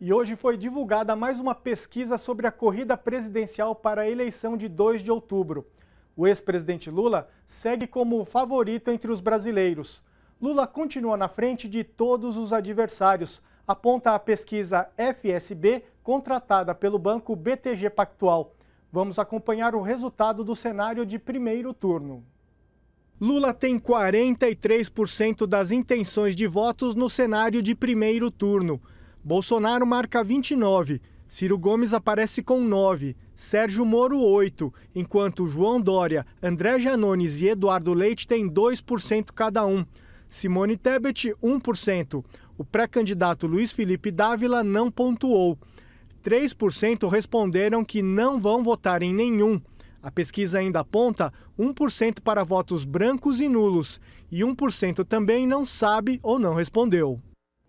E hoje foi divulgada mais uma pesquisa sobre a corrida presidencial para a eleição de 2 de outubro. O ex-presidente Lula segue como favorito entre os brasileiros. Lula continua na frente de todos os adversários, aponta a pesquisa FSB contratada pelo banco BTG Pactual. Vamos acompanhar o resultado do cenário de primeiro turno. Lula tem 43% das intenções de votos no cenário de primeiro turno. Bolsonaro marca 29, Ciro Gomes aparece com 9, Sérgio Moro 8, enquanto João Dória, André Janones e Eduardo Leite têm 2% cada um. Simone Tebet, 1%. O pré-candidato Luiz Felipe Dávila não pontuou. 3% responderam que não vão votar em nenhum. A pesquisa ainda aponta 1% para votos brancos e nulos, e 1% também não sabe ou não respondeu.